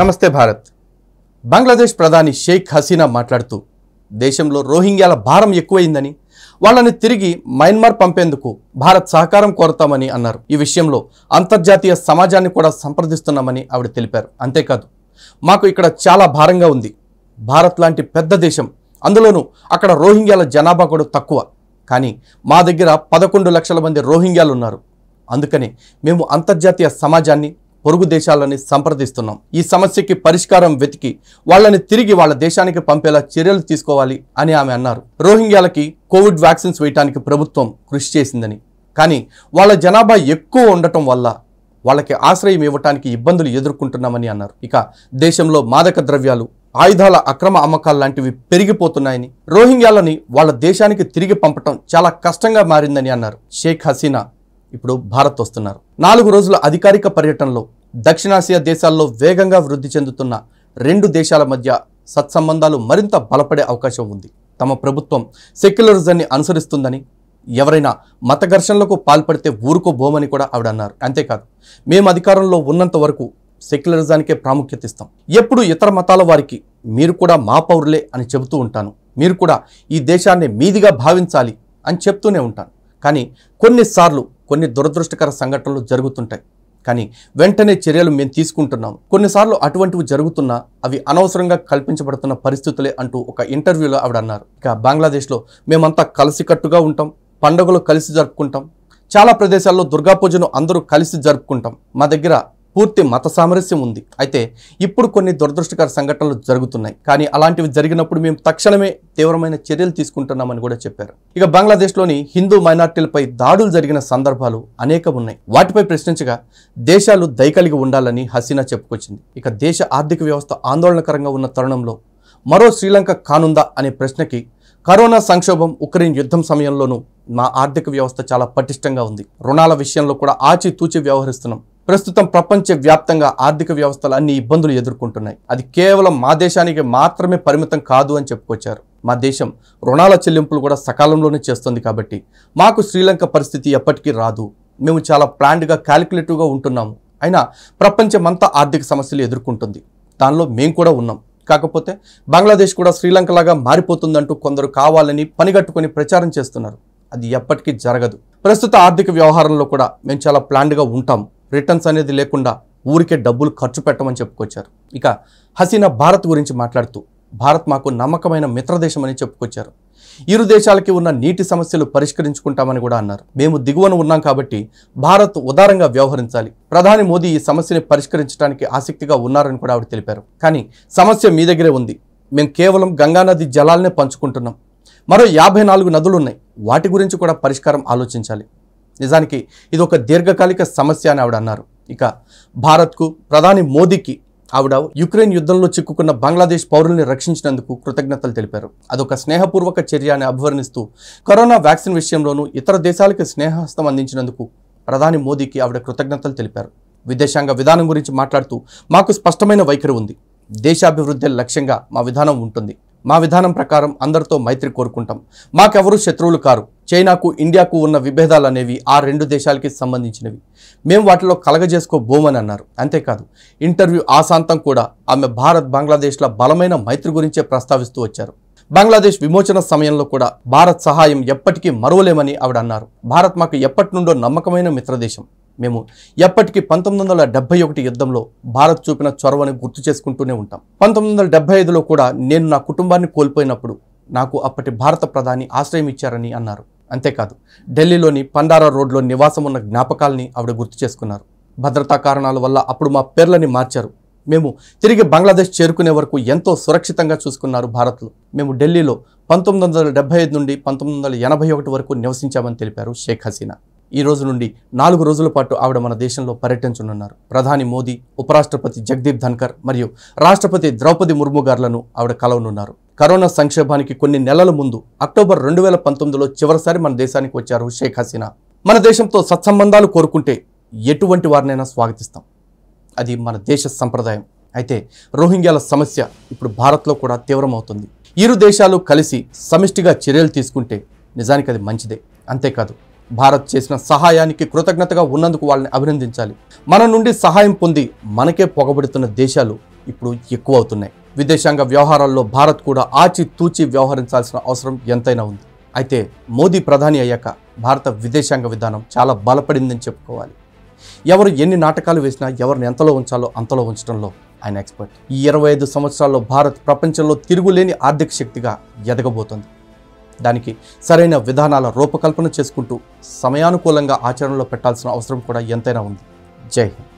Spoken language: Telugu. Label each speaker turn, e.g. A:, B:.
A: నమస్తే భారత్ బంగ్లాదేశ్ ప్రధాని షేక్ హసీనా మాట్లాడుతూ దేశంలో రోహింగ్యాల భారం ఎక్కువైందని వాళ్ళని తిరిగి మయన్మార్ పంపేందుకు భారత్ సహకారం కోరుతామని అన్నారు ఈ విషయంలో అంతర్జాతీయ సమాజాన్ని కూడా సంప్రదిస్తున్నామని ఆవిడ తెలిపారు అంతేకాదు మాకు ఇక్కడ చాలా భారంగా ఉంది భారత్ లాంటి పెద్ద దేశం అందులోనూ అక్కడ రోహింగ్యాల జనాభా కూడా తక్కువ కానీ మా దగ్గర పదకొండు లక్షల మంది రోహింగ్యాలు ఉన్నారు అందుకని మేము అంతర్జాతీయ సమాజాన్ని పొరుగు దేశాలని సంప్రదిస్తున్నాం ఈ సమస్యకి పరిష్కారం వెతికి వాళ్ళని తిరిగి వాళ్ళ దేశానికి పంపేలా చర్యలు తీసుకోవాలి అని ఆమె అన్నారు రోహింగ్యాలకి కోవిడ్ వ్యాక్సిన్స్ వేయటానికి ప్రభుత్వం కృషి చేసిందని కానీ వాళ్ళ జనాభా ఎక్కువ ఉండటం వల్ల వాళ్ళకి ఆశ్రయం ఇవ్వటానికి ఇబ్బందులు ఎదుర్కొంటున్నామని అన్నారు ఇక దేశంలో మాదక ద్రవ్యాలు ఆయుధాల అక్రమ అమ్మకాలు లాంటివి పెరిగిపోతున్నాయని రోహింగ్యాలని వాళ్ళ దేశానికి తిరిగి పంపటం చాలా కష్టంగా మారిందని అన్నారు షేక్ హసీనా ఇప్పుడు భారత్ వస్తున్నారు నాలుగు రోజుల అధికారిక పర్యటనలో దక్షిణాసియా దేశాల్లో వేగంగా వృద్ధి చెందుతున్న రెండు దేశాల మధ్య సత్సంబంధాలు మరింత బలపడే అవకాశం ఉంది తమ ప్రభుత్వం సెక్యులరిజాన్ని అనుసరిస్తుందని ఎవరైనా మత ఘర్షణలకు పాల్పడితే ఊరుకోబోమని కూడా ఆవిడ అన్నారు అంతేకాదు మేము అధికారంలో ఉన్నంత వరకు సెక్యులరిజానికే ప్రాముఖ్యత ఇస్తాం ఎప్పుడు ఇతర మతాల వారికి మీరు కూడా మా పౌరులే అని చెబుతూ ఉంటాను మీరు కూడా ఈ దేశాన్ని మీదిగా భావించాలి అని చెప్తూనే ఉంటాను కానీ కొన్నిసార్లు కొన్ని దురదృష్టకర సంఘటనలు జరుగుతుంటాయి కానీ వెంటనే చర్యలు మేము తీసుకుంటున్నాం కొన్నిసార్లు అటువంటివి జరుగుతున్నా అవి అనవసరంగా కల్పించబడుతున్న పరిస్థితులే అంటూ ఒక ఇంటర్వ్యూలో ఆవిడ అన్నారు ఇక బంగ్లాదేశ్లో మేమంతా కలిసికట్టుగా ఉంటాం పండుగలు కలిసి జరుపుకుంటాం చాలా ప్రదేశాల్లో దుర్గా పూజను అందరూ కలిసి జరుపుకుంటాం మా దగ్గర పూర్తి మత సామరస్యం ఉంది అయితే ఇప్పుడు కొన్ని దురదృష్టకర సంఘటనలు జరుగుతున్నాయి కానీ అలాంటివి జరిగినప్పుడు మేము తక్షణమే తీవ్రమైన చర్యలు తీసుకుంటున్నామని కూడా చెప్పారు ఇక బంగ్లాదేశ్లోని హిందూ మైనార్టీలపై దాడులు జరిగిన సందర్భాలు అనేక ఉన్నాయి వాటిపై ప్రశ్నించగా దేశాలు దయకలిగి ఉండాలని హసీనా చెప్పుకొచ్చింది ఇక దేశ ఆర్థిక వ్యవస్థ ఆందోళనకరంగా ఉన్న తరుణంలో మరో శ్రీలంక కానుందా అనే ప్రశ్నకి కరోనా సంక్షోభం ఉక్రెయిన్ యుద్ధం సమయంలోనూ మా ఆర్థిక వ్యవస్థ చాలా పటిష్టంగా ఉంది రుణాల విషయంలో కూడా ఆచితూచి వ్యవహరిస్తున్నాం ప్రస్తుతం ప్రపంచ వ్యాప్తంగా ఆర్థిక వ్యవస్థలు అన్ని ఇబ్బందులు ఎదుర్కొంటున్నాయి అది కేవలం మా దేశానికి మాత్రమే పరిమితం కాదు అని చెప్పుకొచ్చారు మా దేశం రుణాల చెల్లింపులు కూడా సకాలంలోనే చేస్తుంది కాబట్టి మాకు శ్రీలంక పరిస్థితి ఎప్పటికీ రాదు మేము చాలా ప్లాండ్గా క్యాలిక్యులేటివ్గా ఉంటున్నాము అయినా ప్రపంచమంతా ఆర్థిక సమస్యలు ఎదుర్కొంటుంది దానిలో మేము కూడా ఉన్నాం కాకపోతే బంగ్లాదేశ్ కూడా శ్రీలంకలాగా మారిపోతుందంటూ కొందరు కావాలని పనిగట్టుకొని ప్రచారం చేస్తున్నారు అది ఎప్పటికీ జరగదు ప్రస్తుత ఆర్థిక వ్యవహారంలో కూడా మేము చాలా ప్లాండ్గా ఉంటాము రిటర్న్స్ అనేది లేకుండా ఊరికే డబ్బులు ఖర్చు పెట్టమని చెప్పుకొచ్చారు ఇక హసీనా భారత్ గురించి మాట్లాడుతూ భారత్ మాకు నమ్మకమైన మిత్రదేశం అని చెప్పుకొచ్చారు ఇరు దేశాలకి ఉన్న నీటి సమస్యలు పరిష్కరించుకుంటామని కూడా అన్నారు మేము దిగువన ఉన్నాం కాబట్టి భారత్ ఉదారంగా వ్యవహరించాలి ప్రధాని మోదీ ఈ సమస్యని పరిష్కరించడానికి ఆసక్తిగా ఉన్నారని కూడా ఆవిడ తెలిపారు కానీ సమస్య మీ దగ్గరే ఉంది మేము కేవలం గంగానది జలాలనే పంచుకుంటున్నాం మరో యాభై నాలుగు నదులు ఉన్నాయి వాటి గురించి కూడా పరిష్కారం ఆలోచించాలి నిజానికి ఇది ఒక దీర్ఘకాలిక సమస్య అని ఆవిడ అన్నారు ఇక భారత్కు ప్రధాని మోదీకి ఆవిడ యుక్రెయిన్ యుద్ధంలో చిక్కుకున్న బంగ్లాదేశ్ పౌరుల్ని రక్షించినందుకు కృతజ్ఞతలు తెలిపారు అదొక స్నేహపూర్వక చర్య అని అభివర్ణిస్తూ కరోనా వ్యాక్సిన్ విషయంలోనూ ఇతర దేశాలకు స్నేహహస్తం అందించినందుకు ప్రధాని మోదీకి ఆవిడ కృతజ్ఞతలు తెలిపారు విదేశాంగ విధానం గురించి మాట్లాడుతూ మాకు స్పష్టమైన వైఖరి ఉంది దేశాభివృద్ధి లక్ష్యంగా మా విధానం ఉంటుంది మా విధానం ప్రకారం అందరితో మైత్రి కోరుకుంటాం మాకెవరూ శత్రువులు కారు చైనాకు ఇండియాకు ఉన్న విభేదాలు అనేవి ఆ రెండు దేశాలకి సంబంధించినవి మేము వాటిలో కలగజేసుకోబోమని అన్నారు అంతేకాదు ఇంటర్వ్యూ ఆశాంతం కూడా ఆమె భారత్ బంగ్లాదేశ్ల బలమైన మైత్రి గురించే ప్రస్తావిస్తూ వచ్చారు బంగ్లాదేశ్ విమోచన సమయంలో కూడా భారత్ సహాయం ఎప్పటికీ మరువలేమని ఆవిడ అన్నారు భారత్ మాకు ఎప్పటి నుండో నమ్మకమైన మిత్రదేశం మేము ఎప్పటికీ పంతొమ్మిది వందల డెబ్బై ఒకటి యుద్ధంలో భారత్ చూపిన చొరవని గుర్తు చేసుకుంటూనే ఉంటాం పంతొమ్మిది వందల డెబ్బై ఐదులో కూడా నేను నా కుటుంబాన్ని కోల్పోయినప్పుడు నాకు అప్పటి భారత ప్రధాని ఆశ్రయం ఇచ్చారని అన్నారు అంతేకాదు ఢిల్లీలోని పండారా రోడ్లో నివాసం ఉన్న జ్ఞాపకాలని ఆవిడ గుర్తు చేసుకున్నారు భద్రతా కారణాల వల్ల అప్పుడు మా పేర్లని మార్చారు మేము తిరిగి బంగ్లాదేశ్ చేరుకునే వరకు ఎంతో సురక్షితంగా చూసుకున్నారు భారత్లో మేము ఢిల్లీలో పంతొమ్మిది వందల డెబ్బై ఐదు నుండి పంతొమ్మిది వందల ఎనభై ఒకటి వరకు నివసించామని తెలిపారు షేక్ హసీనా ఈ రోజు నుండి నాలుగు రోజుల పాటు ఆవిడ మన దేశంలో పర్యటించనున్నారు ప్రధాని మోదీ ఉపరాష్ట్రపతి జగదీప్ ధన్కర్ మరియు రాష్ట్రపతి ద్రౌపది ముర్ము గారులను ఆవిడ కలవనున్నారు కరోనా సంక్షోభానికి కొన్ని నెలల ముందు అక్టోబర్ రెండు వేల పంతొమ్మిదిలో చివరిసారి మన దేశానికి వచ్చారు షేక్ హసీనా మన దేశంతో సత్సంబంధాలు కోరుకుంటే ఎటువంటి వారినైనా స్వాగతిస్తాం అది మన దేశ సంప్రదాయం అయితే రోహింగ్యాల సమస్య ఇప్పుడు భారత్లో కూడా తీవ్రమవుతుంది ఇరు దేశాలు కలిసి సమిష్టిగా చర్యలు తీసుకుంటే నిజానికి అది మంచిదే అంతేకాదు భారత్ చేసిన సహాయానికి కృతజ్ఞతగా ఉన్నందుకు వాళ్ళని అభినందించాలి మన నుండి సహాయం పొంది మనకే పొగబడుతున్న దేశాలు ఇప్పుడు ఎక్కువ అవుతున్నాయి విదేశాంగ వ్యవహారాల్లో భారత్ కూడా ఆచితూచి వ్యవహరించాల్సిన అవసరం ఎంతైనా ఉంది అయితే మోదీ ప్రధాని అయ్యాక భారత విదేశాంగ విధానం చాలా బలపడిందని చెప్పుకోవాలి ఎవరు ఎన్ని నాటకాలు వేసినా ఎవరిని ఎంతలో ఉంచాలో అంతలో ఉంచడంలో ఆయన ఎక్స్పర్ట్ ఈ ఇరవై ఐదు సంవత్సరాల్లో భారత్ ప్రపంచంలో తిరుగులేని ఆర్థిక శక్తిగా ఎదగబోతోంది దానికి సరైన విధానాల రూపకల్పన చేసుకుంటూ సమయానుకూలంగా ఆచరణలో పెట్టాల్సిన అవసరం కూడా ఎంతైనా ఉంది జై హింద్